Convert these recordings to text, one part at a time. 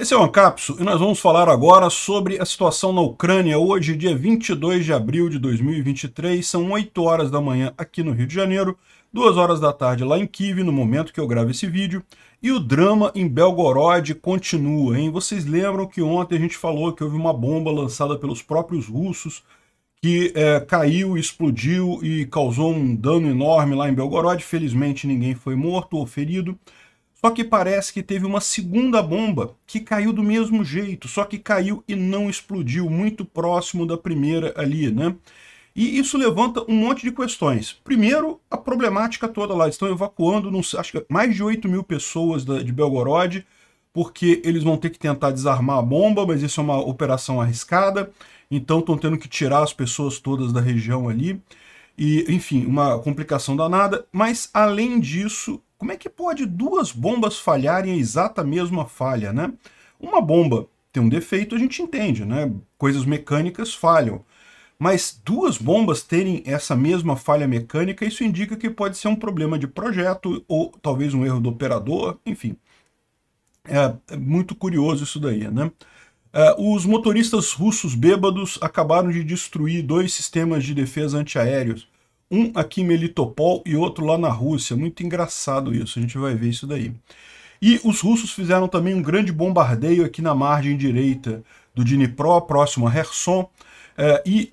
Esse é o Ancapso e nós vamos falar agora sobre a situação na Ucrânia. Hoje, dia 22 de abril de 2023, são 8 horas da manhã aqui no Rio de Janeiro, 2 horas da tarde lá em Kiev, no momento que eu gravo esse vídeo. E o drama em Belgorod continua, hein? Vocês lembram que ontem a gente falou que houve uma bomba lançada pelos próprios russos que é, caiu, explodiu e causou um dano enorme lá em Belgorod. Felizmente ninguém foi morto ou ferido. Só que parece que teve uma segunda bomba que caiu do mesmo jeito, só que caiu e não explodiu, muito próximo da primeira ali, né? E isso levanta um monte de questões. Primeiro, a problemática toda lá. estão evacuando não, acho que mais de 8 mil pessoas da, de Belgorod, porque eles vão ter que tentar desarmar a bomba, mas isso é uma operação arriscada. Então estão tendo que tirar as pessoas todas da região ali. E, enfim, uma complicação danada. Mas, além disso, como é que pode duas bombas falharem a exata mesma falha, né? Uma bomba tem um defeito, a gente entende, né? Coisas mecânicas falham. Mas duas bombas terem essa mesma falha mecânica, isso indica que pode ser um problema de projeto ou talvez um erro do operador, enfim. É, é muito curioso isso daí, né? É, os motoristas russos bêbados acabaram de destruir dois sistemas de defesa antiaéreos um aqui em Melitopol e outro lá na Rússia. Muito engraçado isso, a gente vai ver isso daí. E os russos fizeram também um grande bombardeio aqui na margem direita do Dnipro, próximo a Kherson, eh, e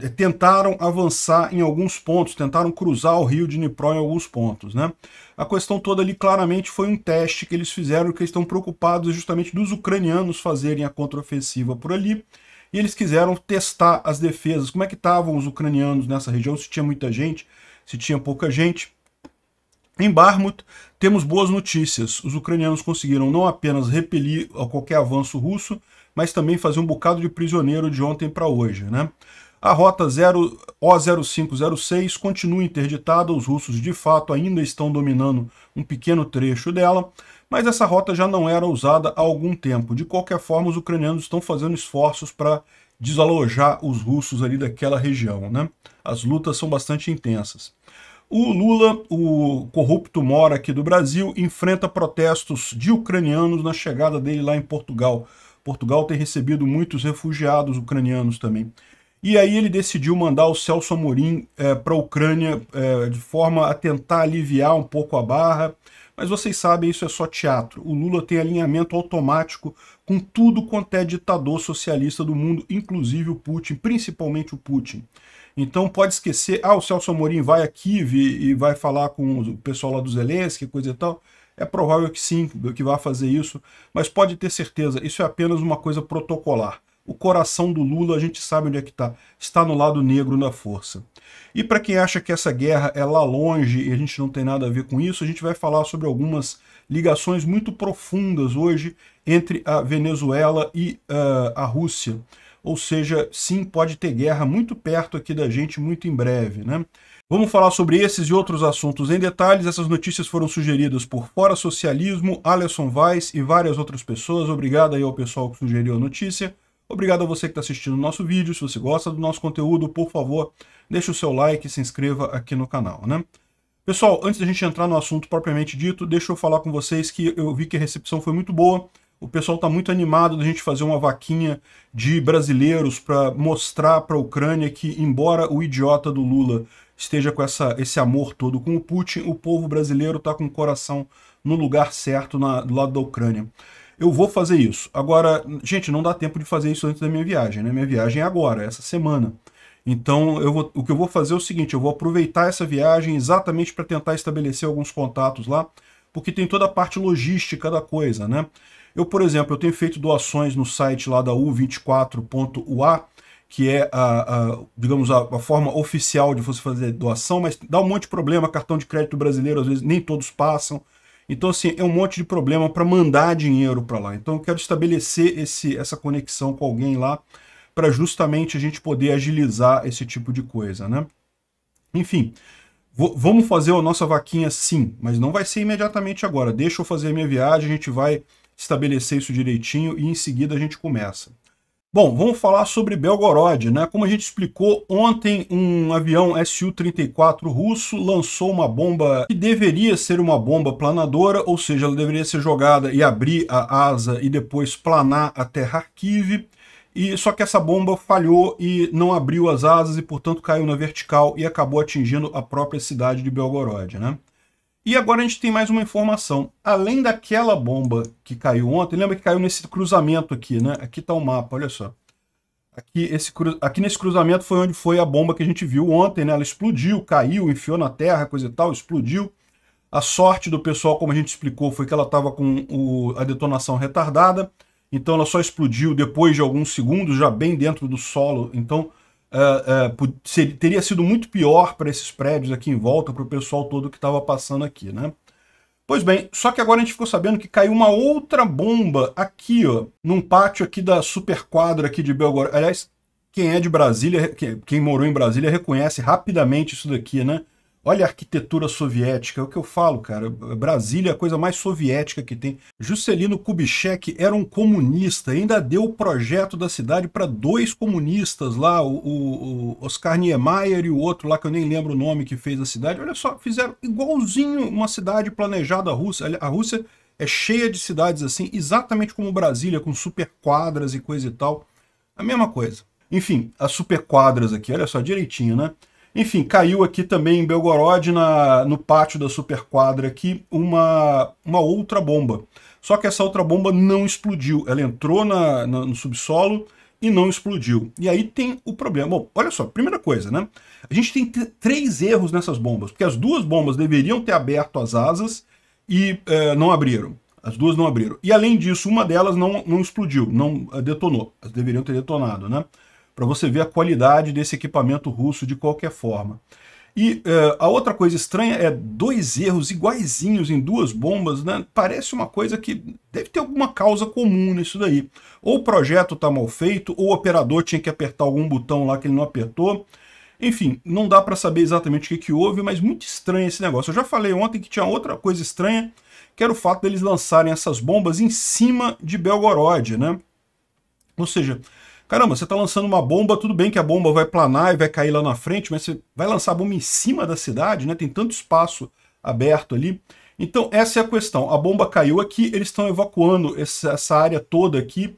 eh, tentaram avançar em alguns pontos, tentaram cruzar o rio Dnipro em alguns pontos. Né? A questão toda ali claramente foi um teste que eles fizeram, que eles estão preocupados justamente dos ucranianos fazerem a contraofensiva por ali, e eles quiseram testar as defesas, como é que estavam os ucranianos nessa região, se tinha muita gente, se tinha pouca gente. Em Barmut, temos boas notícias. Os ucranianos conseguiram não apenas repelir qualquer avanço russo, mas também fazer um bocado de prisioneiro de ontem para hoje. Né? A rota 0, O0506 continua interditada, os russos de fato ainda estão dominando um pequeno trecho dela, mas essa rota já não era usada há algum tempo. De qualquer forma, os ucranianos estão fazendo esforços para desalojar os russos ali daquela região. Né? As lutas são bastante intensas. O Lula, o corrupto mora aqui do Brasil, enfrenta protestos de ucranianos na chegada dele lá em Portugal. Portugal tem recebido muitos refugiados ucranianos também. E aí ele decidiu mandar o Celso Amorim é, eh, para a Ucrânia é, de forma a tentar aliviar um pouco a barra, mas vocês sabem, isso é só teatro. O Lula tem alinhamento automático com tudo quanto é ditador socialista do mundo, inclusive o Putin, principalmente o Putin. Então pode esquecer, ah, o Celso Amorim vai a Kiev e vai falar com o pessoal lá do Zelensky, coisa e tal. É provável que sim, que vá fazer isso, mas pode ter certeza, isso é apenas uma coisa protocolar. O coração do Lula, a gente sabe onde é que está. Está no lado negro da força. E para quem acha que essa guerra é lá longe e a gente não tem nada a ver com isso, a gente vai falar sobre algumas ligações muito profundas hoje entre a Venezuela e uh, a Rússia. Ou seja, sim, pode ter guerra muito perto aqui da gente, muito em breve, né? Vamos falar sobre esses e outros assuntos em detalhes. Essas notícias foram sugeridas por Fora Socialismo, Alisson Weiss e várias outras pessoas. Obrigado aí ao pessoal que sugeriu a notícia. Obrigado a você que está assistindo o nosso vídeo. Se você gosta do nosso conteúdo, por favor, deixe o seu like e se inscreva aqui no canal, né? Pessoal, antes da gente entrar no assunto propriamente dito, deixa eu falar com vocês que eu vi que a recepção foi muito boa. O pessoal está muito animado da gente fazer uma vaquinha de brasileiros para mostrar para a Ucrânia que, embora o idiota do Lula esteja com essa, esse amor todo com o Putin, o povo brasileiro está com o coração no lugar certo na, do lado da Ucrânia eu vou fazer isso. Agora, gente, não dá tempo de fazer isso antes da minha viagem, né? Minha viagem é agora, essa semana. Então, eu vou, o que eu vou fazer é o seguinte, eu vou aproveitar essa viagem exatamente para tentar estabelecer alguns contatos lá, porque tem toda a parte logística da coisa, né? Eu, por exemplo, eu tenho feito doações no site lá da u24.ua, que é a, a digamos, a, a, forma oficial de você fazer doação, mas dá um monte de problema, cartão de crédito brasileiro, às vezes nem todos passam, então, assim, é um monte de problema para mandar dinheiro para lá. Então, eu quero estabelecer esse, essa conexão com alguém lá para justamente a gente poder agilizar esse tipo de coisa, né? Enfim, vamos fazer a nossa vaquinha sim, mas não vai ser imediatamente agora. Deixa eu fazer a minha viagem, a gente vai estabelecer isso direitinho e em seguida a gente começa. Bom, vamos falar sobre Belgorod, né? Como a gente explicou ontem, um avião Su-34 russo lançou uma bomba que deveria ser uma bomba planadora, ou seja, ela deveria ser jogada e abrir a asa e depois planar até Kharkiv. E só que essa bomba falhou e não abriu as asas e, portanto, caiu na vertical e acabou atingindo a própria cidade de Belgorod, né? E agora a gente tem mais uma informação. Além daquela bomba que caiu ontem, lembra que caiu nesse cruzamento aqui, né? Aqui está o mapa, olha só. Aqui, esse cru... aqui nesse cruzamento foi onde foi a bomba que a gente viu ontem, né? Ela explodiu, caiu, enfiou na terra, coisa e tal, explodiu. A sorte do pessoal, como a gente explicou, foi que ela estava com o... a detonação retardada, então ela só explodiu depois de alguns segundos, já bem dentro do solo. Então uh, uh, teria sido muito pior para esses prédios aqui em volta, para o pessoal todo que estava passando aqui, né? Pois bem, só que agora a gente ficou sabendo que caiu uma outra bomba aqui, ó, num pátio aqui da superquadra aqui de Belgorod. Aliás, quem é de Brasília, quem, quem morou em Brasília reconhece rapidamente isso daqui, né? Olha a arquitetura soviética, é o que eu falo, cara. Brasília é a coisa mais soviética que tem. Juscelino Kubitschek era um comunista, ainda deu o projeto da cidade para dois comunistas lá, o, o, Oscar Niemeyer e o outro lá, que eu nem lembro o nome que fez a cidade. Olha só, fizeram igualzinho uma cidade planejada russa. A Rússia é cheia de cidades assim, exatamente como Brasília, com super quadras e coisa e tal. A mesma coisa. Enfim, as super quadras aqui, olha só, direitinho, né? Enfim, caiu aqui também em Belgorod, na, no pátio da superquadra aqui, uma, uma outra bomba. Só que essa outra bomba não explodiu. Ela entrou na, na, no subsolo e não explodiu. E aí tem o problema. Bom, olha só, primeira coisa, né? A gente tem três erros nessas bombas, porque as duas bombas deveriam ter aberto as asas e é, não abriram. As duas não abriram. E além disso, uma delas não, não explodiu, não eh, detonou. As deveriam ter detonado, né? para você ver a qualidade desse equipamento russo de qualquer forma. E uh, a outra coisa estranha é dois erros iguaizinhos em duas bombas, né? Parece uma coisa que deve ter alguma causa comum nisso daí. Ou o projeto está mal feito, ou o operador tinha que apertar algum botão lá que ele não apertou. Enfim, não dá para saber exatamente o que, que houve, mas muito estranho esse negócio. Eu já falei ontem que tinha outra coisa estranha, que era o fato deles lançarem essas bombas em cima de Belgorod, né? Ou seja, Caramba, você está lançando uma bomba, tudo bem que a bomba vai planar e vai cair lá na frente, mas você vai lançar a bomba em cima da cidade, né? Tem tanto espaço aberto ali. Então, essa é a questão. A bomba caiu aqui, eles estão evacuando essa, essa área toda aqui.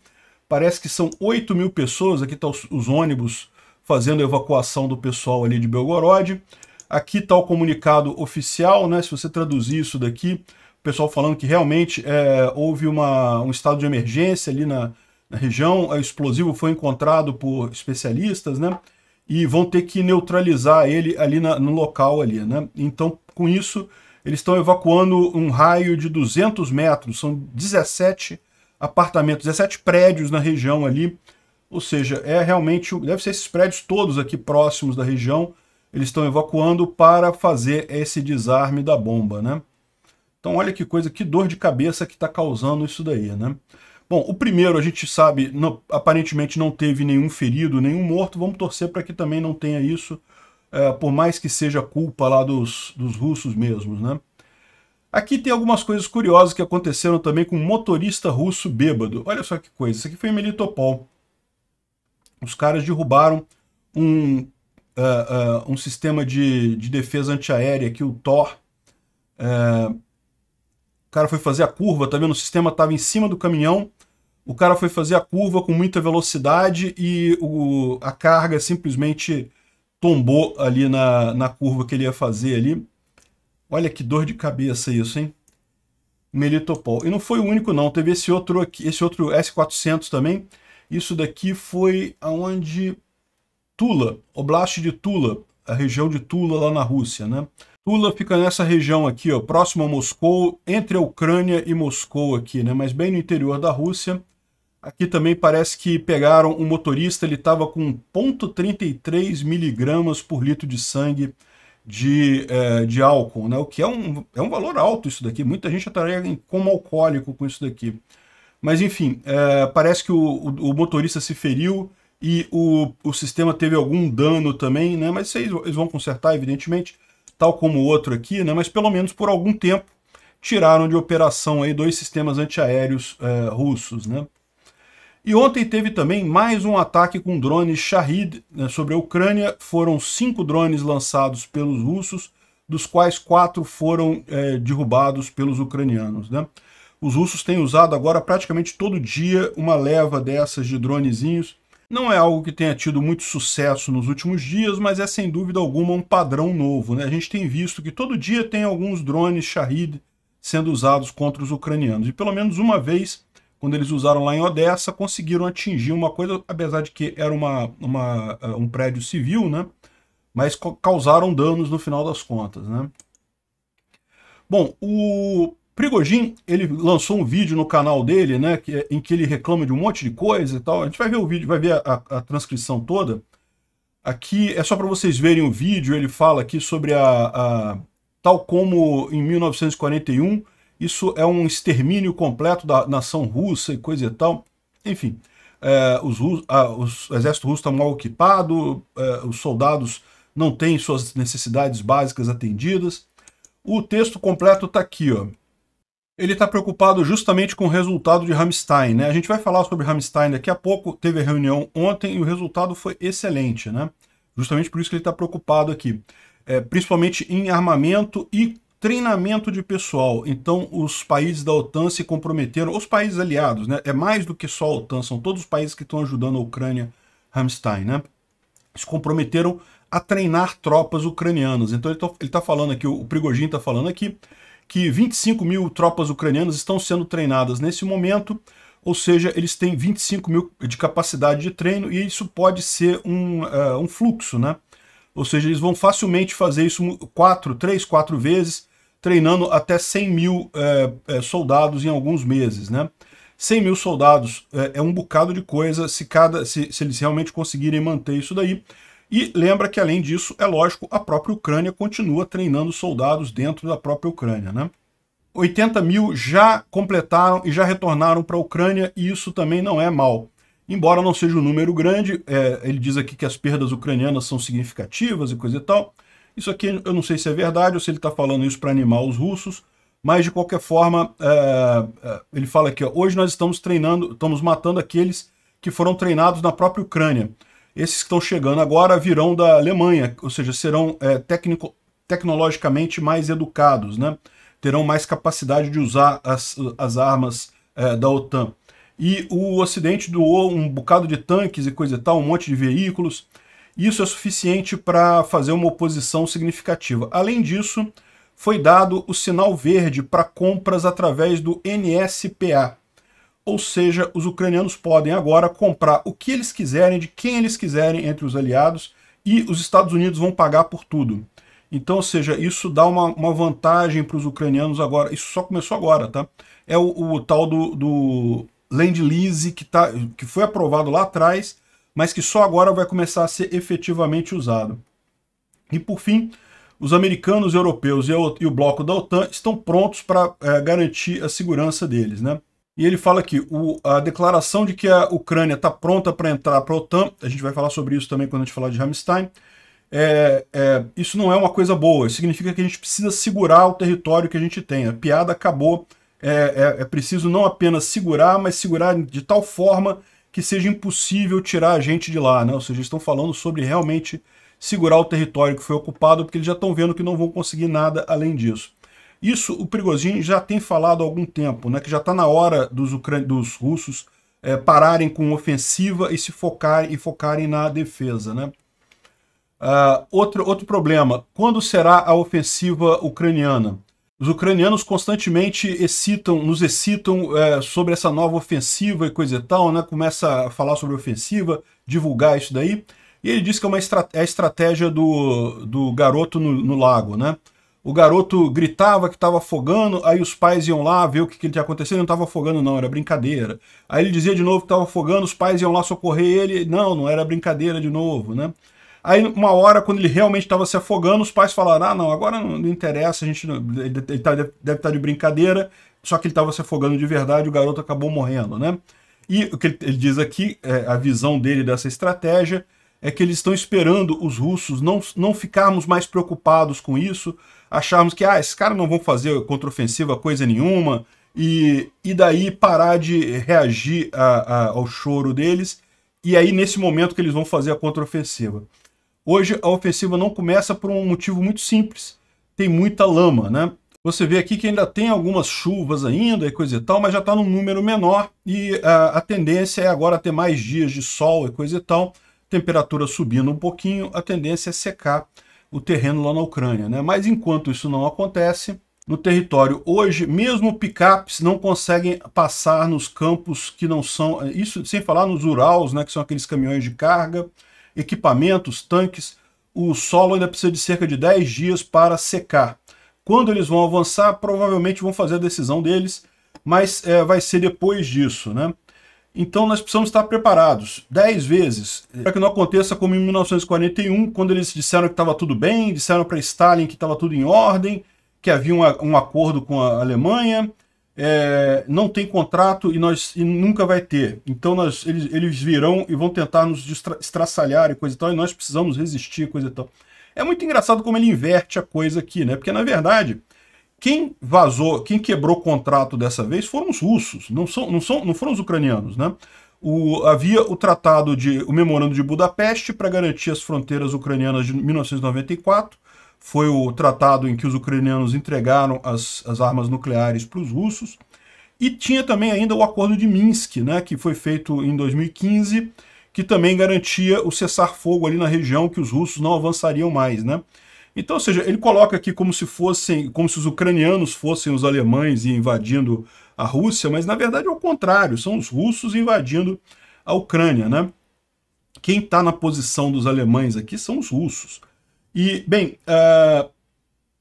Parece que são 8 mil pessoas. Aqui estão tá os, os, ônibus fazendo a evacuação do pessoal ali de Belgorod. Aqui está o comunicado oficial, né? Se você traduzir isso daqui, o pessoal falando que realmente é, houve uma, um estado de emergência ali na, na região. O explosivo foi encontrado por especialistas, né? E vão ter que neutralizar ele ali na, no local ali, né? Então, com isso, eles estão evacuando um raio de 200 metros. São 17 apartamentos, 17 prédios na região ali. Ou seja, é realmente, deve ser esses prédios todos aqui próximos da região, eles estão evacuando para fazer esse desarme da bomba, né? Então olha que coisa, que dor de cabeça que está causando isso daí, né? Bom, o primeiro a gente sabe, aparentemente não teve nenhum ferido, nenhum morto. Vamos torcer para que também não tenha isso, é, por mais que seja culpa lá dos, dos russos mesmos, né? Aqui tem algumas coisas curiosas que aconteceram também com um motorista russo bêbado. Olha só que coisa, isso aqui foi em Melitopol. Os caras derrubaram um, uh, uh, um sistema de, de defesa antiaérea que o Thor uh, é, o cara foi fazer a curva, tá vendo? O sistema estava em cima do caminhão. O cara foi fazer a curva com muita velocidade e o, a carga simplesmente tombou ali na, na curva que ele ia fazer ali. Olha que dor de cabeça isso, hein? Melitopol. E não foi o único não, teve esse outro aqui, esse outro S400 também. Isso daqui foi aonde Tula, Oblast de Tula, a região de Tula lá na Rússia, né? Tula fica nessa região aqui, ó, próximo a Moscou, entre a Ucrânia e Moscou aqui, né? Mas bem no interior da Rússia. Aqui também parece que pegaram um motorista, ele estava com 0,33 miligramas por litro de sangue de, é, de álcool, né? O que é um, é um valor alto isso daqui. Muita gente estaria como alcoólico com isso daqui. Mas enfim, é, parece que o, o, o, motorista se feriu e o, o sistema teve algum dano também, né? Mas vocês, eles vão consertar, evidentemente tal como o outro aqui, né? mas pelo menos por algum tempo tiraram de operação aí dois sistemas antiaéreos é, russos. Né? E ontem teve também mais um ataque com drones Shahid né, sobre a Ucrânia. Foram cinco drones lançados pelos russos, dos quais quatro foram é, derrubados pelos ucranianos. Né? Os russos têm usado agora praticamente todo dia uma leva dessas de dronezinhos não é algo que tenha tido muito sucesso nos últimos dias, mas é sem dúvida alguma um padrão novo. Né? A gente tem visto que todo dia tem alguns drones Shahid sendo usados contra os ucranianos. E pelo menos uma vez, quando eles usaram lá em Odessa, conseguiram atingir uma coisa, apesar de que era uma, uma eh, um prédio civil, né? mas causaram danos no final das contas. Né? Bom, o Prigogin ele lançou um vídeo no canal dele, né, que, é, em que ele reclama de um monte de coisa e tal. A gente vai ver o vídeo, vai ver a, a transcrição toda. Aqui é só para vocês verem o vídeo, ele fala aqui sobre a, a... Tal como em 1941, isso é um extermínio completo da nação russa e coisa e tal. Enfim, é, os, os, o exército russo está mal equipado, é, os soldados não têm suas necessidades básicas atendidas. O texto completo está aqui, ó ele está preocupado justamente com o resultado de Rammstein. Né? A gente vai falar sobre Rammstein daqui a pouco, teve a reunião ontem e o resultado foi excelente. Né? Justamente por isso que ele está preocupado aqui, é, principalmente em armamento e treinamento de pessoal. Então os países da OTAN se comprometeram, os países aliados, né? é mais do que só a OTAN, são todos os países que estão ajudando a Ucrânia, Rammstein, né? se comprometeram a treinar tropas ucranianas. Então ele está tá falando aqui, o Prigogine está falando aqui, que 25 mil tropas ucranianas estão sendo treinadas nesse momento, ou seja, eles têm 25 mil de capacidade de treino e isso pode ser um, uh, um fluxo, né? Ou seja, eles vão facilmente fazer isso quatro, três, quatro vezes, treinando até 100 mil eh, eh, soldados em alguns meses, né? 100 mil soldados é um bocado de coisa se, cada, se, se eles realmente conseguirem manter isso daí. E lembra que, além disso, é lógico, a própria Ucrânia continua treinando soldados dentro da própria Ucrânia. Né? 80 mil já completaram e já retornaram para a Ucrânia, e isso também não é mal. Embora não seja um número grande, é, ele diz aqui que as perdas ucranianas são significativas e coisa e tal. Isso aqui eu não sei se é verdade ou se ele está falando isso para animar os russos, mas de qualquer forma, é, é, ele fala aqui, ó, hoje nós estamos treinando, estamos matando aqueles que foram treinados na própria Ucrânia. Esses que estão chegando agora virão da Alemanha, ou seja, serão é, tecnologicamente mais educados, né? terão mais capacidade de usar as, as armas é, da OTAN. E o Ocidente doou um bocado de tanques e coisa e tal, um monte de veículos. Isso é suficiente para fazer uma oposição significativa. Além disso, foi dado o sinal verde para compras através do NSPA, ou seja, os ucranianos podem agora comprar o que eles quiserem, de quem eles quiserem entre os aliados, e os Estados Unidos vão pagar por tudo. Então, ou seja, isso dá uma, uma vantagem para os ucranianos agora. Isso só começou agora, tá? É o, o tal do, do Land-Lease que, tá, que foi aprovado lá atrás, mas que só agora vai começar a ser efetivamente usado. E por fim, os americanos, europeus e, o bloco da OTAN estão prontos para é, eh, garantir a segurança deles, né? E ele fala que a declaração de que a Ucrânia está pronta para entrar para a OTAN, a gente vai falar sobre isso também quando a gente falar de Hamstein, é, é, isso não é uma coisa boa. Isso significa que a gente precisa segurar o território que a gente tem. A piada acabou. É, é, é preciso não apenas segurar, mas segurar de tal forma que seja impossível tirar a gente de lá. Né? Ou seja, estão falando sobre realmente segurar o território que foi ocupado, porque eles já estão vendo que não vão conseguir nada além disso. Isso o Prigozhin já tem falado há algum tempo, né, que já está na hora dos, dos russos é, pararem com ofensiva e se focarem, e focarem na defesa. Né? Uh, outro, outro problema, quando será a ofensiva ucraniana? Os ucranianos constantemente excitam, nos excitam é, sobre essa nova ofensiva e coisa e tal, né? começa a falar sobre ofensiva, divulgar isso daí, e ele diz que é uma é a estratégia do, do garoto no, no lago, né? o garoto gritava que estava afogando, aí os pais iam lá ver o que, que tinha acontecido, ele não estava afogando não, era brincadeira. Aí ele dizia de novo que estava afogando, os pais iam lá socorrer ele, não, não era brincadeira de novo, né? Aí uma hora, quando ele realmente estava se afogando, os pais falaram, ah não, agora não, interessa, a gente não, ele tá, tá, deve estar tá de brincadeira, só que ele estava se afogando de verdade, o garoto acabou morrendo, né? E o que ele, ele diz aqui, é, a visão dele dessa estratégia, é que eles estão esperando os russos não, não ficarmos mais preocupados com isso, acharmos que, ah, esses caras não vão fazer contraofensiva coisa nenhuma, e, e daí parar de reagir a, a, ao choro deles, e aí nesse momento que eles vão fazer a contraofensiva. Hoje a ofensiva não começa por um motivo muito simples, tem muita lama, né? Você vê aqui que ainda tem algumas chuvas ainda e coisa e tal, mas já está num número menor e a, a tendência é agora ter mais dias de sol e coisa e tal. Temperatura subindo um pouquinho, a tendência é secar o terreno lá na Ucrânia. Né? Mas enquanto isso não acontece, no território hoje, mesmo picapes não conseguem passar nos campos que não são, isso sem falar nos Urals, né, que são aqueles caminhões de carga, equipamentos, tanques, o solo ainda precisa de cerca de 10 dias para secar. Quando eles vão avançar, provavelmente vão fazer a decisão deles, mas é, vai ser depois disso, né? Então nós precisamos estar preparados dez vezes eh, para que não aconteça como em 1941, quando eles disseram que estava tudo bem, disseram para Stalin que estava tudo em ordem, que havia um, um acordo com a Alemanha, é, não tem contrato e nós e nunca vai ter. Então nós, eles, eles virão e vão tentar nos estraçalhar e coisa e tal, e nós precisamos resistir, coisa e tal. É muito engraçado como ele inverte a coisa aqui, né? Porque na verdade quem vazou, quem quebrou o contrato dessa vez foram os russos, não, são, não, são, não foram os ucranianos, né? O, havia o tratado de o memorando de Budapeste para garantir as fronteiras ucranianas de 1994 foi o tratado em que os ucranianos entregaram as, as armas nucleares para os russos e tinha também ainda o acordo de Minsk né que foi feito em 2015 que também garantia o cessar fogo ali na região que os russos não avançariam mais né então, ou seja, ele coloca aqui como se fossem, como se os ucranianos fossem os alemães invadindo a Rússia, mas na verdade é o contrário, são os russos invadindo a Ucrânia, né? Quem está na posição dos alemães aqui são os russos. E, bem, uh,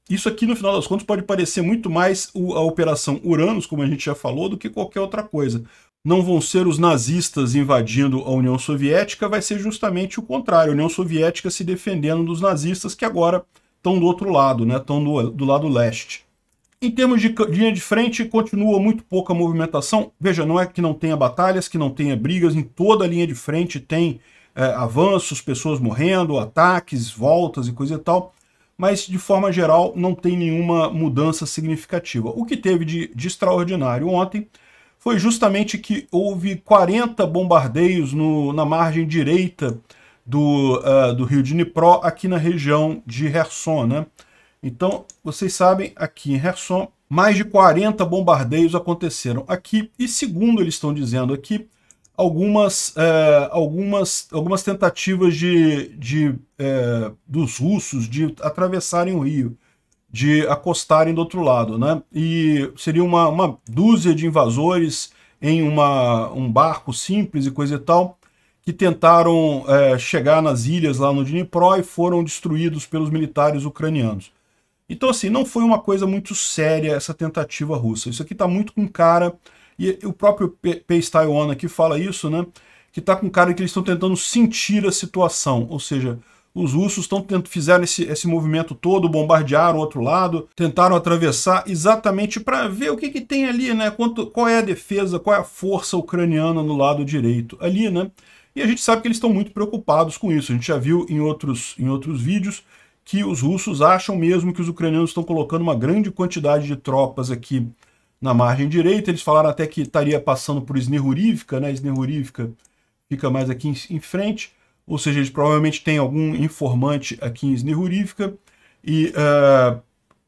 isso aqui no final das contas pode parecer muito mais a Operação Uranus, como a gente já falou, do que qualquer outra coisa não vão ser os nazistas invadindo a União Soviética, vai ser justamente o contrário, a União Soviética se defendendo dos nazistas que agora estão do outro lado, né? estão do, do lado leste. Em termos de linha de frente, continua muito pouca movimentação. Veja, não é que não tenha batalhas, que não tenha brigas, em toda a linha de frente tem é, avanços, pessoas morrendo, ataques, voltas e coisa e tal, mas de forma geral não tem nenhuma mudança significativa. O que teve de, de extraordinário ontem foi justamente que houve 40 bombardeios no, na margem direita do, uh, do rio Dnipro, aqui na região de Herson. Né? Então, vocês sabem, aqui em Herson, mais de 40 bombardeios aconteceram aqui, e segundo eles estão dizendo aqui, algumas, eh, algumas, algumas tentativas de, de eh, dos russos de atravessarem o rio de acostarem do outro lado, né? E seria uma, uma dúzia de invasores em uma, um barco simples e coisa e tal, que tentaram é, chegar nas ilhas lá no Dnipro e foram destruídos pelos militares ucranianos. Então, assim, não foi uma coisa muito séria essa tentativa russa. Isso aqui está muito com cara, e o próprio Pace Taiwan aqui fala isso, né? Que está com cara que eles estão tentando sentir a situação, ou seja, os russos estão fizeram esse, esse movimento todo, bombardearam o outro lado, tentaram atravessar exatamente para ver o que, que tem ali, né? Quanto, qual é a defesa, qual é a força ucraniana no lado direito ali, né? E a gente sabe que eles estão muito preocupados com isso. A gente já viu em outros, em outros vídeos que os russos acham mesmo que os ucranianos estão colocando uma grande quantidade de tropas aqui na margem direita. Eles falaram até que estaria passando por Snehurivka, né? Snehurivka fica mais aqui em, em frente ou seja, eles provavelmente têm algum informante aqui em Snihurivka e uh,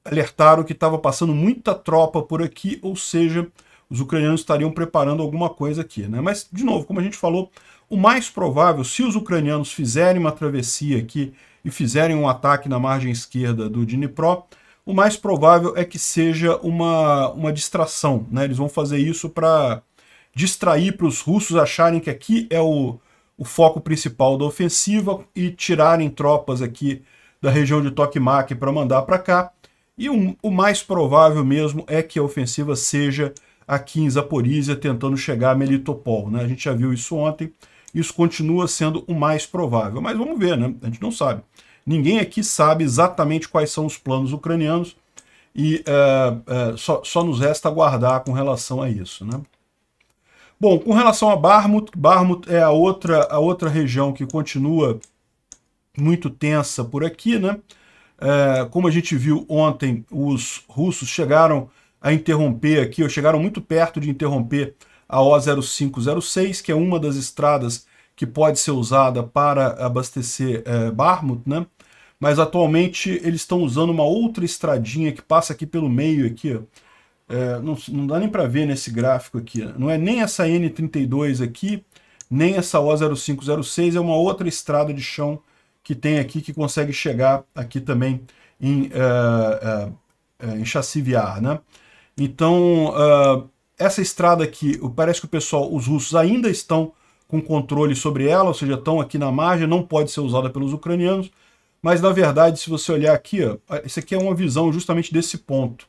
alertaram que estava passando muita tropa por aqui, ou seja, os ucranianos estariam preparando alguma coisa aqui. Né? Mas, de novo, como a gente falou, o mais provável, se os ucranianos fizerem uma travessia aqui e fizerem um ataque na margem esquerda do Dnipro, o mais provável é que seja uma, uma distração. Né? Eles vão fazer isso para distrair, para os russos acharem que aqui é o o foco principal da ofensiva e tirarem tropas aqui da região de Tokmak para mandar para cá. E um, o mais provável mesmo é que a ofensiva seja aqui em Zaporizhia, tentando chegar a Melitopol. Né? A gente já viu isso ontem, isso continua sendo o mais provável. Mas vamos ver, né? a gente não sabe. Ninguém aqui sabe exatamente quais são os planos ucranianos e uh, uh, só, só nos resta aguardar com relação a isso. Né? Bom, com relação a Barmut, Barmut é a outra, a outra região que continua muito tensa por aqui, né? É, como a gente viu ontem, os russos chegaram a interromper aqui, ou chegaram muito perto de interromper a O0506, que é uma das estradas que pode ser usada para abastecer é, Barmut, né? Mas atualmente eles estão usando uma outra estradinha que passa aqui pelo meio aqui, ó é, não, não, dá nem para ver nesse gráfico aqui. Não é nem essa N32 aqui, nem essa O0506, é uma outra estrada de chão que tem aqui, que consegue chegar aqui também em, uh, uh, uh, em chassi VR, né? Então, é, essa estrada aqui, parece que o pessoal, os russos ainda estão com controle sobre ela, ou seja, estão aqui na margem, não pode ser usada pelos ucranianos, mas na verdade, se você olhar aqui, ó, esse aqui é uma visão justamente desse ponto.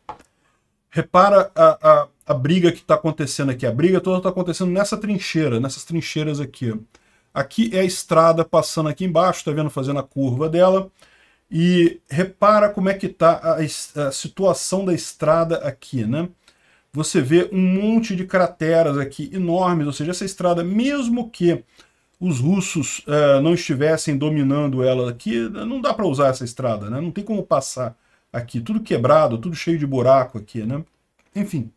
Repara a, a, a briga que está acontecendo aqui. A briga toda está acontecendo nessa trincheira, nessas trincheiras aqui. Aqui é a estrada passando aqui embaixo, está vendo? Fazendo a curva dela. E repara como é que está a, a, situação da estrada aqui, né? Você vê um monte de crateras aqui enormes, ou seja, essa estrada, mesmo que os russos uh, não estivessem dominando ela aqui, não dá para usar essa estrada, né? Não tem como passar aqui. Tudo quebrado, tudo cheio de buraco aqui, né? Enfim.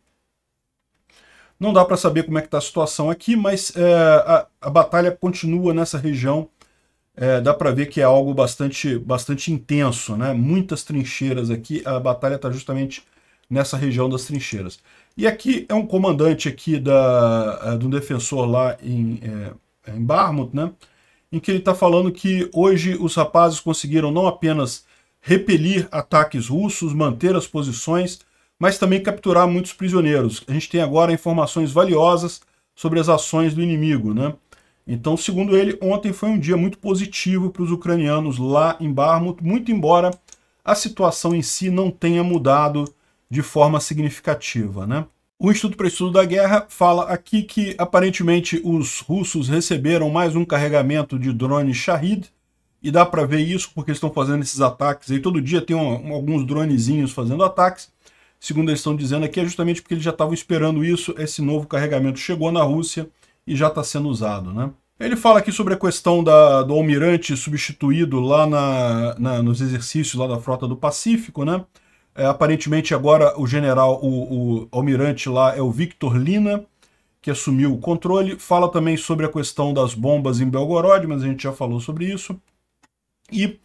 Não dá para saber como é que está a situação aqui, mas é, a, a, batalha continua nessa região. É, dá para ver que é algo bastante, bastante intenso, né? Muitas trincheiras aqui. A batalha está justamente nessa região das trincheiras. E aqui é um comandante aqui da, é, de um defensor lá em, é, em Barmut né? Em que ele está falando que hoje os rapazes conseguiram não apenas repelir ataques russos, manter as posições, mas também capturar muitos prisioneiros. A gente tem agora informações valiosas sobre as ações do inimigo, né? Então, segundo ele, ontem foi um dia muito positivo para os ucranianos lá em Barmut, muito embora a situação em si não tenha mudado de forma significativa. Né? O Instituto para Estudo da Guerra fala aqui que aparentemente os russos receberam mais um carregamento de drone Shahid, e dá para ver isso porque eles estão fazendo esses ataques. Aí todo dia tem um, alguns dronezinhos fazendo ataques. Segundo eles estão dizendo aqui, é justamente porque eles já estavam esperando isso. Esse novo carregamento chegou na Rússia e já está sendo usado, né? Ele fala aqui sobre a questão da, do almirante substituído lá na, na, nos exercícios lá da Frota do Pacífico, né? É, aparentemente agora o general, o, o, almirante lá é o Victor Lina, que assumiu o controle. Fala também sobre a questão das bombas em Belgorod, mas a gente já falou sobre isso. E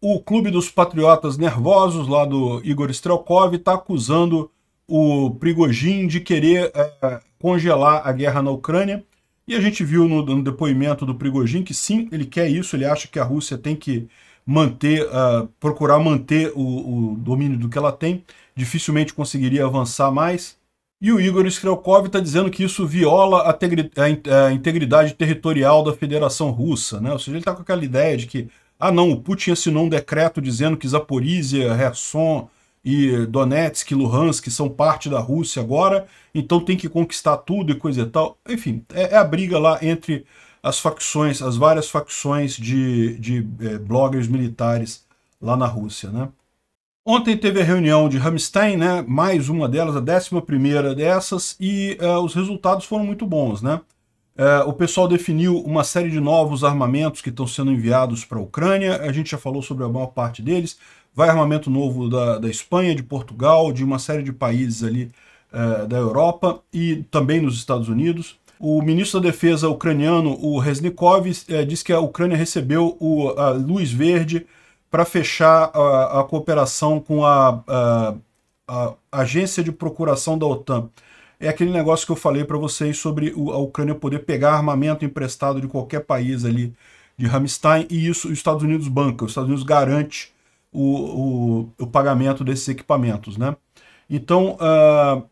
o Clube dos Patriotas Nervosos, lá do Igor Strelkov, está acusando o Prigojin de querer é, congelar a guerra na Ucrânia. E a gente viu no, no, depoimento do Prigojin que sim, ele quer isso, ele acha que a Rússia tem que manter, uh, procurar manter o, o, domínio do que ela tem, dificilmente conseguiria avançar mais. E o Igor Skrelkov está dizendo que isso viola a, a, integridade territorial da Federação Russa, né? Ou seja, ele está com aquela ideia de que ah, não, o Putin assinou um decreto dizendo que Zaporizhia, Kherson e Donetsk, Luhansk são parte da Rússia agora, então tem que conquistar tudo e coisa e tal. Enfim, é, é a briga lá entre as facções, as várias facções de, de é, bloggers militares lá na Rússia, né? Ontem teve a reunião de Ramstein, né? mais uma delas, a décima primeira dessas, e uh, os resultados foram muito bons. Né? É, o pessoal definiu uma série de novos armamentos que estão sendo enviados para a Ucrânia. A gente já falou sobre a maior parte deles. Vai armamento novo da, da Espanha, de Portugal, de uma série de países ali é, da Europa e também nos Estados Unidos. O ministro da Defesa ucraniano, o Reznikov, uh, diz que a Ucrânia recebeu o, a luz verde para fechar a, a, cooperação com a, a, a Agência de Procuração da OTAN é aquele negócio que eu falei para vocês sobre a Ucrânia poder pegar armamento emprestado de qualquer país ali de Ramstein, e isso os Estados Unidos banca, os Estados Unidos garante o, o, o pagamento desses equipamentos. Né? Então, uh,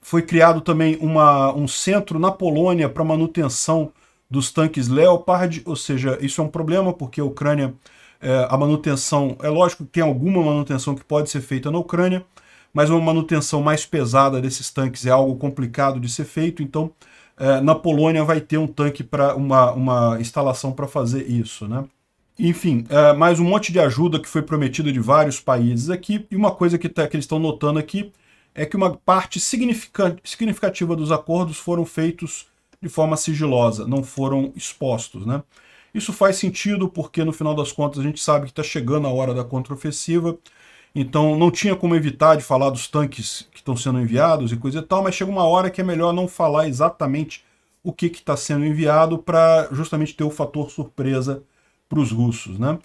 foi criado também uma, um centro na Polônia para manutenção dos tanques Leopard, ou seja, isso é um problema porque a Ucrânia, eh, a manutenção, é lógico que tem alguma manutenção que pode ser feita na Ucrânia, mas uma manutenção mais pesada desses tanques é algo complicado de ser feito, então é, na Polônia vai ter um tanque para uma, uma instalação para fazer isso, né? Enfim, é, mais um monte de ajuda que foi prometida de vários países aqui, e uma coisa que, tá, que eles estão notando aqui é que uma parte significativa dos acordos foram feitos de forma sigilosa, não foram expostos, né? Isso faz sentido porque, no final das contas, a gente sabe que está chegando a hora da contraofensiva, então não tinha como evitar de falar dos tanques que estão sendo enviados e coisa e tal, mas chega uma hora que é melhor não falar exatamente o que está sendo enviado para justamente ter o fator surpresa para os russos. Né?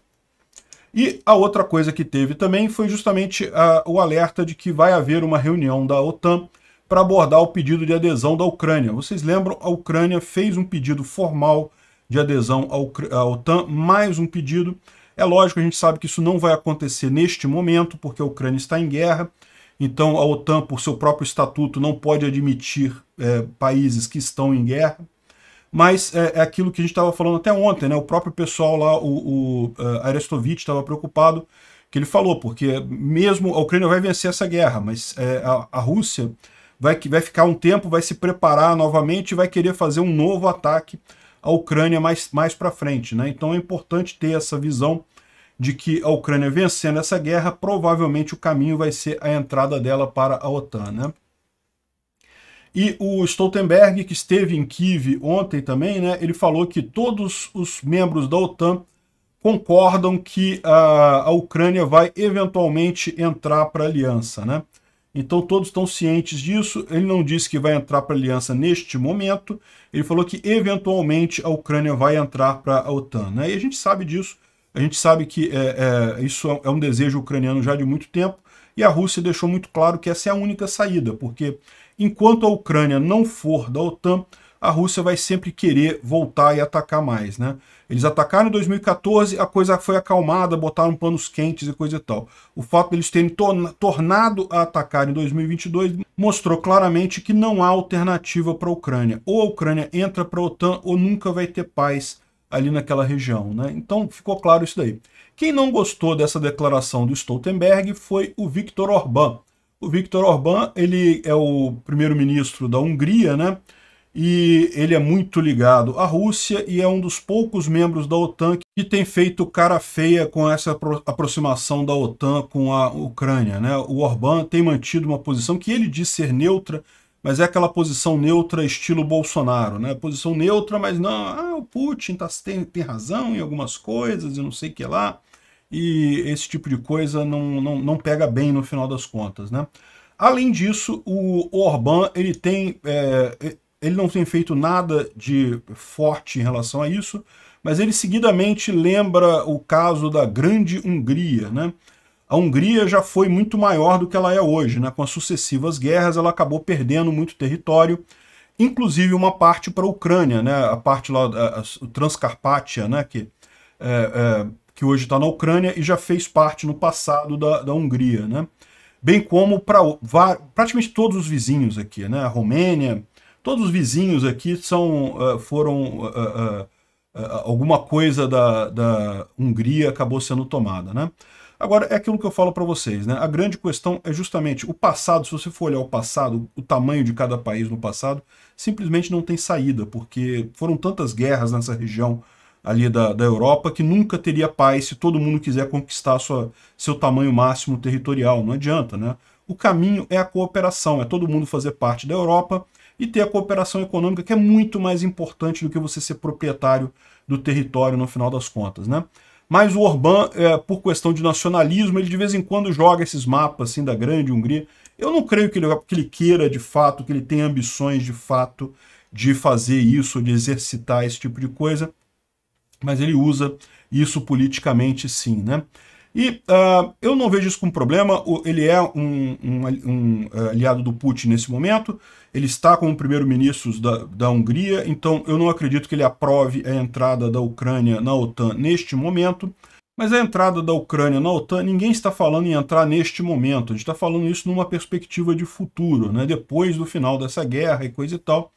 E a outra coisa que teve também foi justamente a, ah, o alerta de que vai haver uma reunião da OTAN para abordar o pedido de adesão da Ucrânia. Vocês lembram, a Ucrânia fez um pedido formal de adesão à OTAN, mais um pedido. É lógico, a gente sabe que isso não vai acontecer neste momento, porque a Ucrânia está em guerra, então a OTAN, por seu próprio estatuto, não pode admitir é, países que estão em guerra. Mas é, é aquilo que a gente estava falando até ontem, né? O próprio pessoal lá, o, o é, Arestovitch, estava preocupado, que ele falou, porque mesmo a Ucrânia vai vencer essa guerra, mas é, a, a, Rússia vai, vai ficar um tempo, vai se preparar novamente e vai querer fazer um novo ataque a Ucrânia mais, mais para frente. Né? Então é importante ter essa visão de que a Ucrânia vencendo essa guerra, provavelmente o caminho vai ser a entrada dela para a OTAN. Né? E o Stoltenberg, que esteve em Kiev ontem também, né, ele falou que todos os membros da OTAN concordam que a, a Ucrânia vai eventualmente entrar para a aliança. Né? Então todos estão cientes disso. Ele não disse que vai entrar para a aliança neste momento. Ele falou que eventualmente a Ucrânia vai entrar para a OTAN. Né? E a gente sabe disso. A gente sabe que é, é, isso é, é um desejo ucraniano já de muito tempo. E a Rússia deixou muito claro que essa é a única saída, porque enquanto a Ucrânia não for da OTAN, a Rússia vai sempre querer voltar e atacar mais. Né? Eles atacaram em 2014, a coisa foi acalmada, botaram panos quentes e coisa e tal. O fato deles de terem tornado a atacar em 2022 mostrou claramente que não há alternativa para a Ucrânia. Ou a Ucrânia entra para a OTAN ou nunca vai ter paz ali naquela região. Né? Então ficou claro isso daí. Quem não gostou dessa declaração do Stoltenberg foi o Viktor Orbán. O Viktor Orbán ele é o primeiro-ministro da Hungria, né? e ele é muito ligado à Rússia e é um dos poucos membros da OTAN que tem feito cara feia com essa aproximação da OTAN com a Ucrânia. Né? O Orbán tem mantido uma posição que ele diz ser neutra, mas é aquela posição neutra estilo Bolsonaro, né? Posição neutra, mas não, ah, o Putin tá, tem, tem razão em algumas coisas e não sei o que lá. E esse tipo de coisa não, não, não pega bem no final das contas, né? Além disso, o Orbán ele tem é, ele não tem feito nada de forte em relação a isso, mas ele seguidamente lembra o caso da Grande Hungria. Né? A Hungria já foi muito maior do que ela é hoje. Né? Com as sucessivas guerras, ela acabou perdendo muito território, inclusive uma parte para a Ucrânia, né? a parte lá, a, a Transcarpátia, né? que, é, é, que hoje está na Ucrânia e já fez parte no passado da, da Hungria. Né? Bem como para praticamente todos os vizinhos aqui, né? a Romênia, Todos os vizinhos aqui são, uh, foram. Uh, alguma coisa da, da Hungria acabou sendo tomada, né? Agora, é aquilo que eu falo para vocês, né? A grande questão é justamente o passado, se você for olhar o passado, o tamanho de cada país no passado, simplesmente não tem saída, porque foram tantas guerras nessa região ali da, da Europa que nunca teria paz se todo mundo quiser conquistar sua, seu tamanho máximo territorial, não adianta, né? O caminho é a cooperação, é todo mundo fazer parte da Europa, e ter a cooperação econômica, que é muito mais importante do que você ser proprietário do território no final das contas, né? Mas o Orbán, é, por questão de nacionalismo, ele de vez em quando joga esses mapas assim da grande Hungria. Eu não creio que ele, que ele queira de fato, que ele tenha ambições de fato de fazer isso, de exercitar esse tipo de coisa, mas ele usa isso politicamente sim, né? E uh, eu não vejo isso como problema, ele é um, um, um, eh, aliado do Putin nesse momento, ele está como primeiro-ministro da, da Hungria, então eu não acredito que ele aprove a entrada da Ucrânia na OTAN neste momento, mas a entrada da Ucrânia na OTAN, ninguém está falando em entrar neste momento, a gente está falando isso numa perspectiva de futuro, né? depois do final dessa guerra e coisa e tal,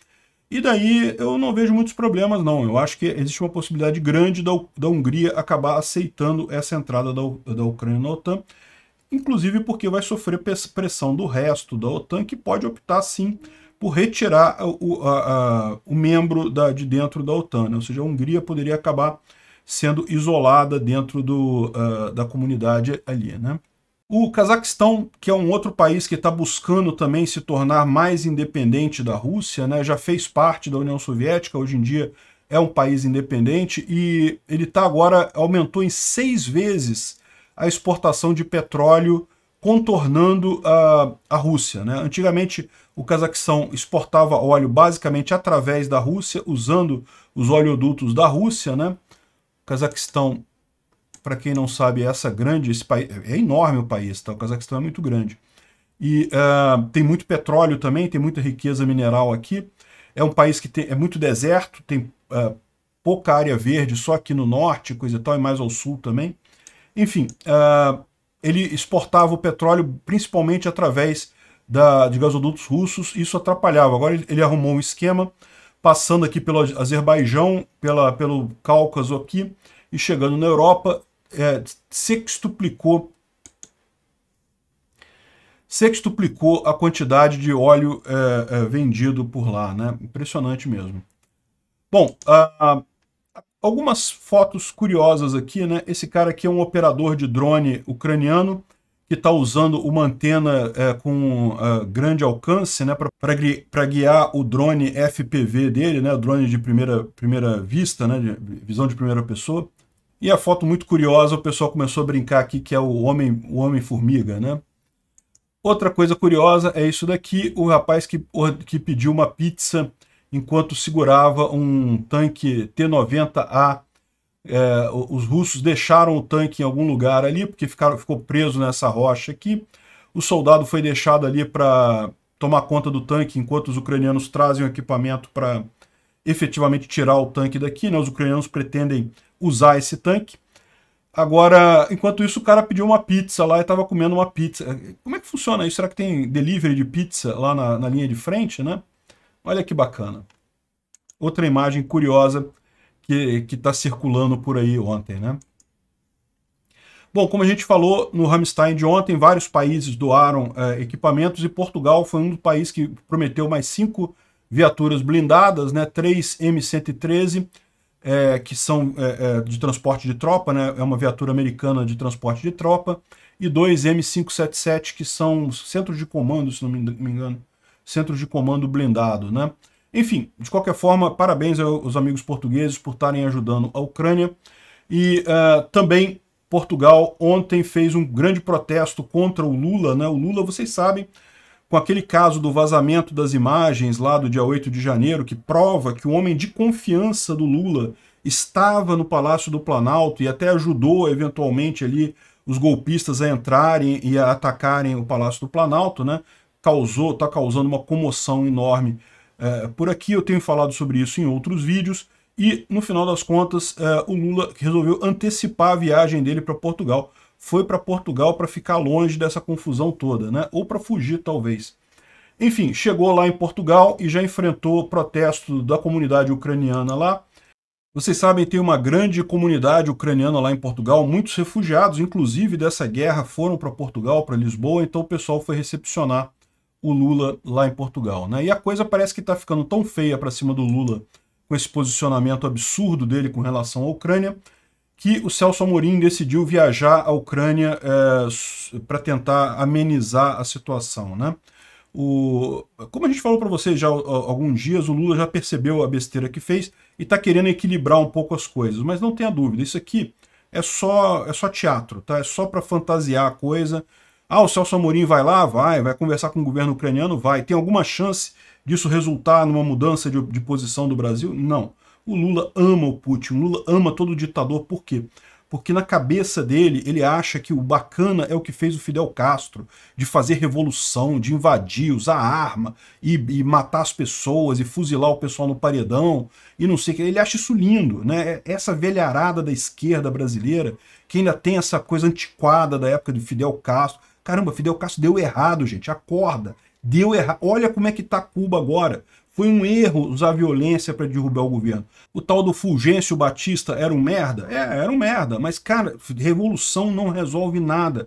e daí eu não vejo muitos problemas, não. Eu acho que existe uma possibilidade grande da, da Hungria acabar aceitando essa entrada da, da Ucrânia na OTAN, inclusive porque vai sofrer pressão do resto da OTAN, que pode optar, sim, por retirar o, a, a, o membro da, de dentro da OTAN. Né? Ou seja, a Hungria poderia acabar sendo isolada dentro do, uh, da comunidade ali. Né? O Cazaquistão, que é um outro país que está buscando também se tornar mais independente da Rússia, né, já fez parte da União Soviética, hoje em dia é um país independente e ele está agora, aumentou em seis vezes a exportação de petróleo contornando a, a Rússia. Né? Antigamente, o Cazaquistão exportava óleo basicamente através da Rússia, usando os oleodutos da Rússia. Né? O Cazaquistão para quem não sabe, essa grande, esse país, é enorme o país, tá? o Cazaquistão é muito grande. E uh, tem muito petróleo também, tem muita riqueza mineral aqui. É um país que tem, é muito deserto, tem uh, pouca área verde, só aqui no norte, coisa e tal, e mais ao sul também. Enfim, uh, ele exportava o petróleo principalmente através da, de gasodutos russos, isso atrapalhava. Agora ele, ele arrumou um esquema, passando aqui pelo Azerbaijão, pela, pelo Cáucaso aqui, e chegando na Europa, eh, sextuplicou sextuplicou a quantidade de óleo é, é, vendido por lá, né? Impressionante mesmo. Bom, algumas fotos curiosas aqui, né? Esse cara aqui é um operador de drone ucraniano que está usando uma antena é, com grande alcance, né? Para guiar o drone FPV dele, né? O drone de primeira, primeira vista, né? De visão de primeira pessoa. E a foto muito curiosa, o pessoal começou a brincar aqui que é o homem, o homem formiga, né? Outra coisa curiosa é isso daqui, o rapaz que, que pediu uma pizza enquanto segurava um tanque T-90A. É, os russos deixaram o tanque em algum lugar ali, porque ficaram, ficou preso nessa rocha aqui. O soldado foi deixado ali para tomar conta do tanque, enquanto os ucranianos trazem o equipamento para efetivamente tirar o tanque daqui, né? Os ucranianos pretendem usar esse tanque. Agora, enquanto isso, o cara pediu uma pizza lá e estava comendo uma pizza. Como é que funciona isso? Será que tem delivery de pizza lá na, na linha de frente, né? Olha que bacana. Outra imagem curiosa que está circulando por aí ontem, né? Bom, como a gente falou no Ramstein de ontem, vários países doaram é, equipamentos e Portugal foi um dos países que prometeu mais 5 viaturas blindadas, né, três M113, é, que são é, é, de transporte de tropa, né, é uma viatura americana de transporte de tropa, e dois M577, que são centros de comando, se não me engano, centros de comando blindado. Né? Enfim, de qualquer forma, parabéns aos amigos portugueses por estarem ajudando a Ucrânia. E uh, também Portugal ontem fez um grande protesto contra o Lula. Né? O Lula, vocês sabem, com aquele caso do vazamento das imagens lá do dia 8 de janeiro, que prova que o homem de confiança do Lula estava no Palácio do Planalto e até ajudou eventualmente ali os golpistas a entrarem e a atacarem o Palácio do Planalto, né? Causou, está causando uma comoção enorme é, por aqui. Eu tenho falado sobre isso em outros vídeos. E, no final das contas, é, o Lula resolveu antecipar a viagem dele para Portugal foi para Portugal para ficar longe dessa confusão toda, né? ou para fugir, talvez. Enfim, chegou lá em Portugal e já enfrentou protesto da comunidade ucraniana lá. Vocês sabem, tem uma grande comunidade ucraniana lá em Portugal, muitos refugiados, inclusive dessa guerra, foram para Portugal, para Lisboa, então o pessoal foi recepcionar o Lula lá em Portugal. Né? E a coisa parece que está ficando tão feia para cima do Lula com esse posicionamento absurdo dele com relação à Ucrânia, que o Celso Amorim decidiu viajar à Ucrânia é, para tentar amenizar a situação. Né? O, como a gente falou para vocês já há alguns dias, o Lula já percebeu a besteira que fez e está querendo equilibrar um pouco as coisas. Mas não tenha dúvida, isso aqui é só, é só teatro, tá? é só para fantasiar a coisa. Ah, o Celso Amorim vai lá? Vai. Vai conversar com o governo ucraniano? Vai. Tem alguma chance disso resultar numa mudança de, de posição do Brasil? Não. O Lula ama o Putin, o Lula ama todo ditador, por quê? Porque na cabeça dele, ele acha que o bacana é o que fez o Fidel Castro, de fazer revolução, de invadir, usar arma e, e matar as pessoas e fuzilar o pessoal no paredão e não sei o que. Ele acha isso lindo, né? É, essa velharada da esquerda brasileira, que ainda tem essa coisa antiquada da época do Fidel Castro. Caramba, Fidel Castro deu errado, gente, acorda. Deu errado. Olha como é que tá Cuba agora. Foi um erro usar violência para derrubar o governo. O tal do Fulgêncio Batista era um merda? É, era um merda. Mas, cara, revolução não resolve nada.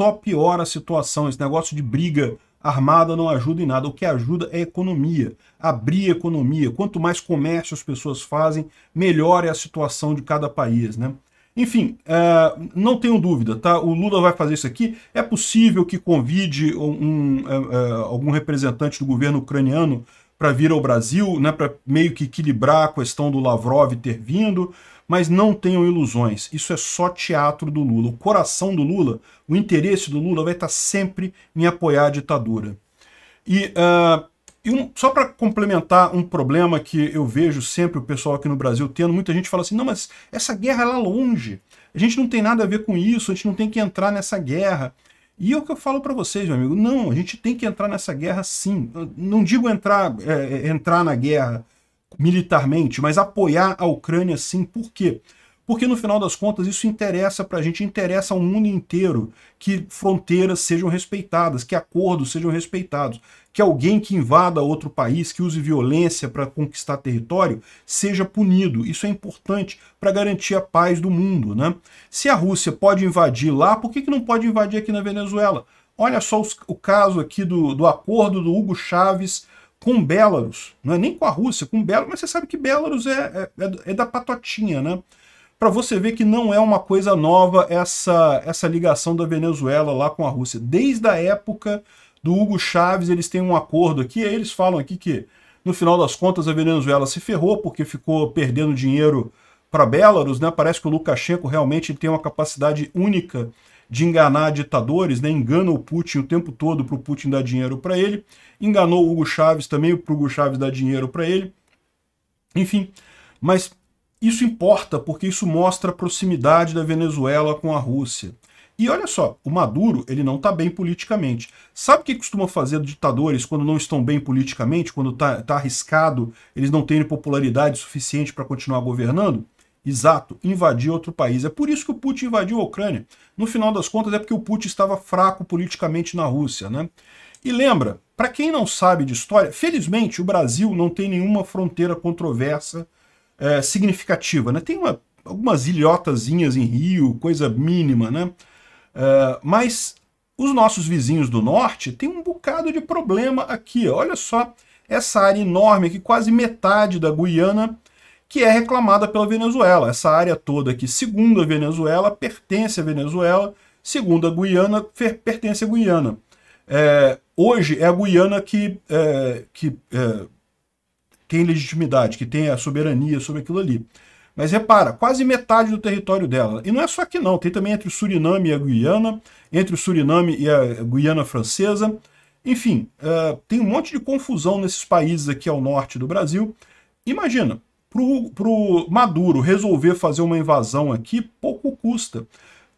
Só piora a situação. Esse negócio de briga armada não ajuda em nada. O que ajuda é a economia. Abrir a economia. Quanto mais comércio as pessoas fazem, melhor é a situação de cada país, né? Enfim, uh, não tenho dúvida, tá? O Lula vai fazer isso aqui. É possível que convide um, um, uh, algum representante do governo ucraniano para vir ao Brasil, né, para meio que equilibrar a questão do Lavrov ter vindo, mas não tenham ilusões. Isso é só teatro do Lula. O coração do Lula, o interesse do Lula vai estar sempre em apoiar a ditadura. E, uh, e um, só para complementar um problema que eu vejo sempre o pessoal aqui no Brasil tendo, muita gente fala assim, não, mas essa guerra é lá longe, a gente não tem nada a ver com isso, a gente não tem que entrar nessa guerra. E é o que eu falo para vocês, meu amigo. Não, a gente tem que entrar nessa guerra sim. Eu não digo entrar, é, é entrar na guerra militarmente, mas apoiar a Ucrânia sim. Por quê? Porque porque no final das contas isso interessa para a gente, interessa ao mundo inteiro que fronteiras sejam respeitadas, que acordos sejam respeitados, que alguém que invada outro país, que use violência para conquistar território, seja punido. Isso é importante para garantir a paz do mundo. Né? Se a Rússia pode invadir lá, por que, que não pode invadir aqui na Venezuela? Olha só os, o caso aqui do, do acordo do Hugo Chávez com Belarus, não é nem com a Rússia, com Belarus, mas você sabe que Belarus é, é, é da patotinha, né? para você ver que não é uma coisa nova essa, essa ligação da Venezuela lá com a Rússia. Desde a época do Hugo Chávez, eles têm um acordo aqui, aí eles falam aqui que, no final das contas, a Venezuela se ferrou porque ficou perdendo dinheiro para Belarus, né? Parece que o Lukashenko realmente tem uma capacidade única de enganar ditadores, né? engana o Putin o tempo todo para o Putin dar dinheiro para ele, enganou o Hugo Chávez também para o Hugo Chávez dar dinheiro para ele, enfim. Mas isso importa porque isso mostra a proximidade da Venezuela com a Rússia. E olha só, o Maduro ele não está bem politicamente. Sabe o que costuma fazer ditadores quando não estão bem politicamente, quando está tá arriscado, eles não têm popularidade suficiente para continuar governando? Exato, invadir outro país. É por isso que o Putin invadiu a Ucrânia. No final das contas, é porque o Putin estava fraco politicamente na Rússia. Né? E lembra, para quem não sabe de história, felizmente o Brasil não tem nenhuma fronteira controversa é, significativa. Né? Tem uma, algumas ilhotazinhas em Rio, coisa mínima, né? É, mas os nossos vizinhos do norte têm um bocado de problema aqui. Olha só essa área enorme aqui, quase metade da Guiana, que é reclamada pela Venezuela. Essa área toda aqui, segundo a Venezuela, pertence à Venezuela, segundo a Guiana, pertence à Guiana. É, hoje é a Guiana que, é, que é, tem legitimidade, que tem a soberania sobre aquilo ali. Mas repara, quase metade do território dela. E não é só aqui não, tem também entre o Suriname e a Guiana, entre o Suriname e a Guiana Francesa. Enfim, uh, tem um monte de confusão nesses países aqui ao norte do Brasil. Imagina, para o Maduro resolver fazer uma invasão aqui, pouco custa.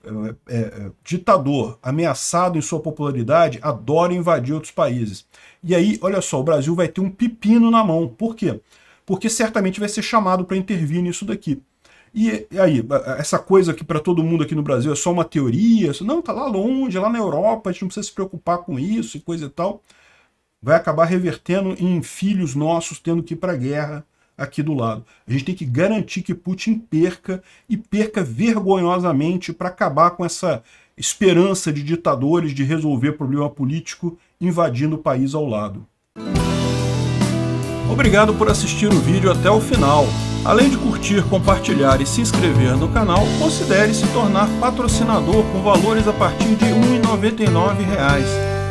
É, é, é, ditador ameaçado em sua popularidade adora invadir outros países. E aí, olha só, o Brasil vai ter um pepino na mão. Por quê? Porque certamente vai ser chamado para intervir nisso daqui. E, e, aí, essa coisa que para todo mundo aqui no Brasil é só uma teoria, não, tá lá longe, lá na Europa, a gente não precisa se preocupar com isso e coisa e tal, vai acabar revertendo em filhos nossos tendo que ir para a guerra aqui do lado. A gente tem que garantir que Putin perca e perca vergonhosamente para acabar com essa esperança de ditadores de resolver problema político invadindo o país ao lado. Obrigado por assistir o vídeo até o final. Além de curtir, compartilhar e se inscrever no canal, considere se tornar patrocinador com valores a partir de R$ 1,99